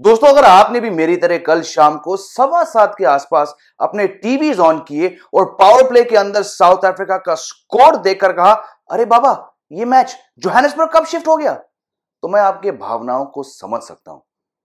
दोस्तों अगर आपने भी मेरी तरह कल शाम को सवा सात के आसपास अपने टीवी ऑन किए और पावर प्ले के अंदर साउथ अफ्रीका का स्कोर देखकर कहा अरे बाबा ये मैच जोहानिसबर्ग कब शिफ्ट हो गया तो मैं आपके भावनाओं को समझ सकता हूं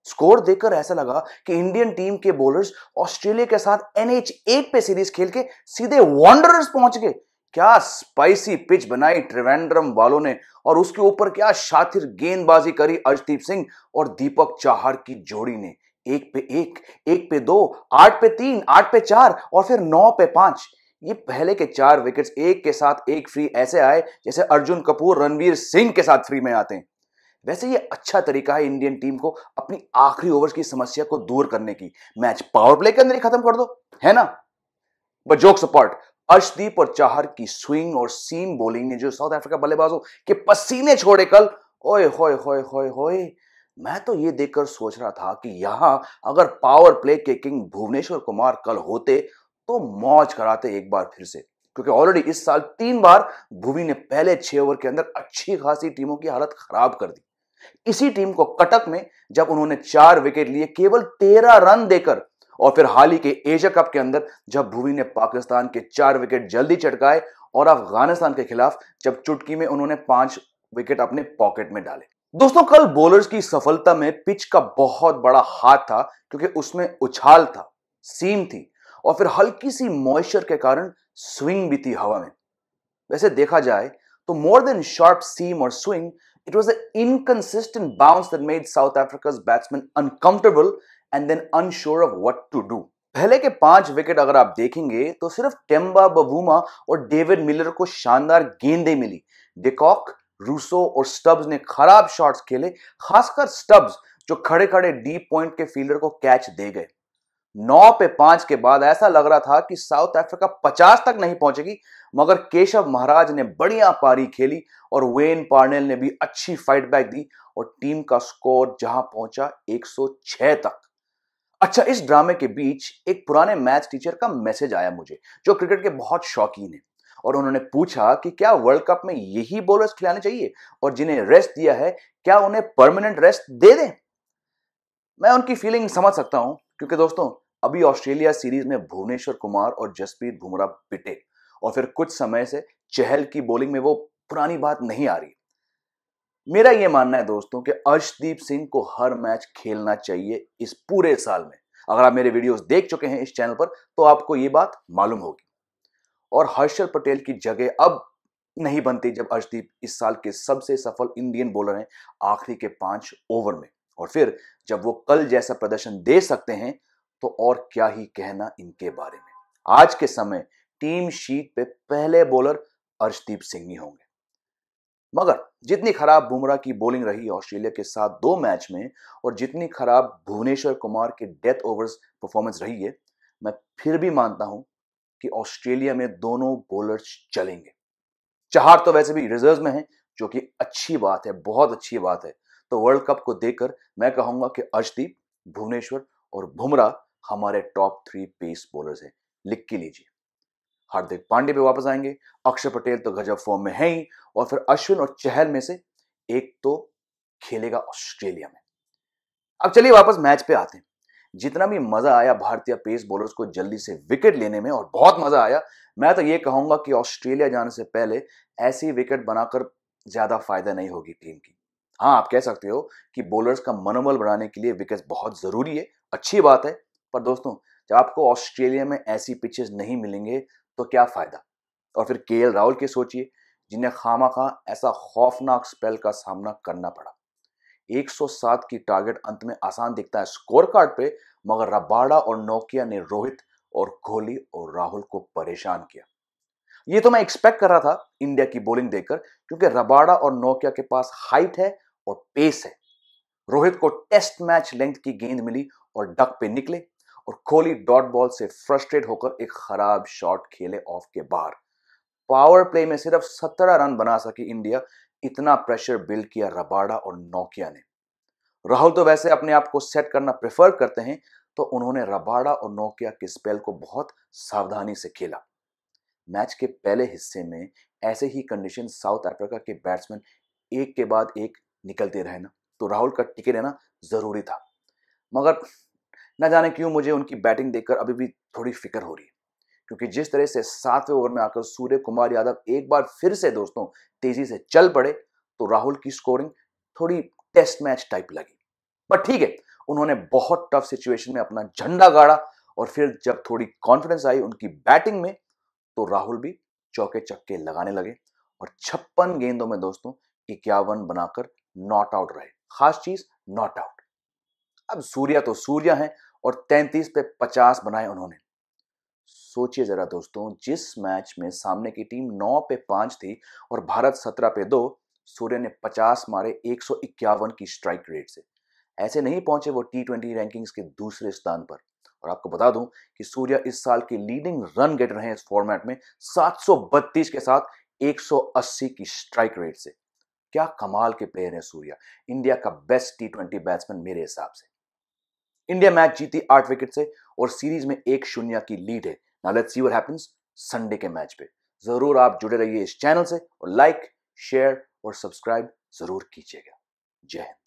स्कोर देखकर ऐसा लगा कि इंडियन टीम के बॉलर्स ऑस्ट्रेलिया के साथ एनएच एट पे सीरीज खेल के सीधे वॉन्डर पहुंच गए क्या स्पाइसी पिच बनाई ट्रिवेंड्रम वालों ने और उसके ऊपर क्या शातिर गेंदबाजी करी अर्जदीप सिंह और दीपक चाहर की जोड़ी ने एक पे एक एक पे दो आठ पे तीन आठ पे चार और फिर नौ पे पांच ये पहले के चार विकेट्स एक के साथ एक फ्री ऐसे आए जैसे अर्जुन कपूर रणवीर सिंह के साथ फ्री में आते हैं वैसे ये अच्छा तरीका है इंडियन टीम को अपनी आखिरी ओवर की समस्या को दूर करने की मैच पावर प्ले के अंदर ही खत्म कर दो है ना बट जोक्स अपार्ट अर्शदीप और चाहर की स्विंग और सीम बोलिंग ने जो साउथ अफ्रीका बल्लेबाजों के पसीने छोड़े कल ओए होए होए होए होए मैं तो ये देखकर सोच रहा था कि यहां अगर पावर प्ले के किंग भुवनेश्वर कुमार कल होते तो मौज कराते एक बार फिर से क्योंकि ऑलरेडी इस साल तीन बार भूवि ने पहले छह ओवर के अंदर अच्छी खासी टीमों की हालत खराब कर दी इसी टीम को कटक में जब उन्होंने चार विकेट लिए केवल तेरह रन देकर और फिर हाल ही के एशिया कप के अंदर जब भूवी ने पाकिस्तान के चार विकेट जल्दी चटकाए और अफगानिस्तान के खिलाफ जब चुटकी में उन्होंने पांच विकेट अपने पॉकेट में डाले दोस्तों कल बॉलर्स की सफलता में पिच का बहुत बड़ा हाथ था क्योंकि उसमें उछाल था सीम थी और फिर हल्की सी मॉइस्चर के कारण स्विंग भी थी हवा में वैसे देखा जाए तो मोर देन शार्प सीम और swing it was a inconsistent bounce that made South Africa's batsmen and then unsure of what to do पहले के पांच विकेट अगर आप देखेंगे तो सिर्फ टेम्बा बबूमा और डेविड मिलर को शानदार गेंदें मिली डिकॉक रूसो और स्टब्स ने खराब शॉट्स खेले खासकर स्टब्स जो खड़े खड़े डीप पॉइंट के फील्डर को कैच दे गए नौ पे पांच के बाद ऐसा लग रहा था कि साउथ अफ्रीका पचास तक नहीं पहुंचेगी मगर केशव महाराज ने बढ़िया पारी खेली और वेन पार्नेल ने भी अच्छी फाइट बैक दी और टीम का स्कोर जहां पहुंचा 106 तक अच्छा इस ड्रामे के बीच एक पुराने मैथ टीचर का मैसेज आया मुझे जो क्रिकेट के बहुत शौकीन है और उन्होंने पूछा कि क्या वर्ल्ड कप में यही बॉलर्स खिलाने चाहिए और जिन्हें रेस्ट दिया है क्या उन्हें परमानेंट रेस्ट दे दें मैं उनकी फीलिंग समझ सकता हूं क्योंकि दोस्तों अभी ऑस्ट्रेलिया सीरीज में भुवनेश्वर कुमार और जसप्रीत बुमराह पिटे और फिर कुछ समय से चहल की बॉलिंग में वो पुरानी बात नहीं आ रही मेरा ये मानना है दोस्तों कि अर्शदीप सिंह को हर मैच खेलना चाहिए इस पूरे साल में अगर आप मेरे वीडियोस देख चुके हैं इस चैनल पर तो आपको ये बात मालूम होगी और हर्षल पटेल की जगह अब नहीं बनती जब अर्शदीप इस साल के सबसे सफल इंडियन बॉलर हैं आखिरी के पांच ओवर में और फिर जब वो कल जैसा प्रदर्शन दे सकते हैं तो और क्या ही कहना इनके बारे में आज के समय टीम शीट पे पहले बॉलर अर्शदीप सिंह ही होंगे मगर जितनी खराब बुमराह की बॉलिंग रही ऑस्ट्रेलिया के साथ दो मैच में और जितनी खराब भुवनेश्वर कुमार की डेथ ओवर्स परफॉर्मेंस रही है मैं फिर भी मानता हूं कि ऑस्ट्रेलिया में दोनों बॉलर्स चलेंगे चार तो वैसे भी रिजर्व में है जो कि अच्छी बात है बहुत अच्छी बात है तो वर्ल्ड कप को देखकर मैं कहूंगा कि अर्शदीप भुवनेश्वर और बुमराह हमारे टॉप थ्री पेस बॉलर्स हैं लिख के लीजिए हार्दिक पांडे भी वापस आएंगे अक्षर पटेल तो गजब फॉर्म में है ही और फिर अश्विन और चहल में से एक तो खेलेगा ऑस्ट्रेलिया में अब चलिए वापस मैच पे आते हैं जितना भी मजा आया भारतीय पेस बॉलर्स को जल्दी से विकेट लेने में और बहुत मजा आया मैं तो ये कहूंगा कि ऑस्ट्रेलिया जाने से पहले ऐसी विकेट बनाकर ज्यादा फायदा नहीं होगी टीम की हाँ आप कह सकते हो कि बॉलर्स का मनोबल बढ़ाने के लिए विकेट बहुत जरूरी है अच्छी बात है पर दोस्तों जब आपको ऑस्ट्रेलिया में ऐसी पिचेस नहीं मिलेंगे तो क्या फ़ायदा और फिर के राहुल के सोचिए जिन्हें खामा खा ऐसा खौफनाक स्पेल का सामना करना पड़ा 107 की टारगेट अंत में आसान दिखता है स्कोर कार्ड पे मगर रबाड़ा और नोकिया ने रोहित और कोहली और राहुल को परेशान किया ये तो मैं एक्सपेक्ट कर रहा था इंडिया की बॉलिंग देखकर क्योंकि रबाड़ा और नोकिया के पास हाइट है और पेस है रोहित को टेस्ट मैच लेंथ की गेंद मिली और डक पे निकले और कोहली डॉट बॉल से फ्रस्ट्रेट होकर एक खराब शॉट खेले ऑफ के बाहर पावर प्ले में सिर्फ सत्रह रन बना सके इंडिया इतना प्रेशर बिल्ड किया रबाडा और नोकिया ने राहुल तो वैसे अपने आप को सेट करना प्रेफर करते हैं तो उन्होंने रबाडा और नोकिया के स्पेल को बहुत सावधानी से खेला मैच के पहले हिस्से में ऐसे ही कंडीशन साउथ अफ्रीका के बैट्समैन एक के बाद एक निकलते रहे ना तो राहुल का टिके रहना जरूरी था मगर ना जाने क्यों मुझे उनकी बैटिंग देखकर अभी भी थोड़ी फिक्र हो रही है क्योंकि जिस तरह से सातवें ओवर में आकर सूर्य कुमार यादव एक बार फिर से दोस्तों तेजी से चल पड़े तो राहुल की स्कोरिंग थोड़ी टेस्ट मैच टाइप लगी बट ठीक है उन्होंने बहुत टफ सिचुएशन में अपना झंडा गाड़ा और फिर जब थोड़ी कॉन्फिडेंस आई उनकी बैटिंग में तो राहुल भी चौके चक्के लगाने लगे और छप्पन गेंदों में दोस्तों इक्यावन बनाकर नॉट आउट रहे खास चीज नॉट आउट अब सूर्य तो सूर्य है और 33 पे 50 बनाए उन्होंने सोचिए जरा दोस्तों जिस मैच में सामने की टीम 9 पे 5 थी और भारत 17 पे 2 सूर्य ने 50 मारे एक की स्ट्राइक रेट से ऐसे नहीं पहुंचे वो टी ट्वेंटी रैंकिंग्स के दूसरे स्थान पर और आपको बता दूं कि सूर्य इस साल के लीडिंग रन गेटर हैं इस फॉर्मेट में 732 के साथ 180 की स्ट्राइक रेट से क्या कमाल के प्लेयर हैं सूर्य इंडिया का बेस्ट टी ट्वेंटी बैट्समैन मेरे हिसाब से इंडिया मैच जीती आठ विकेट से और सीरीज में एक शून्य की लीड है now let's see what happens Sunday के मैच पे जरूर आप जुड़े रहिए इस चैनल से और लाइक शेयर और सब्सक्राइब जरूर कीजिएगा जय हिंद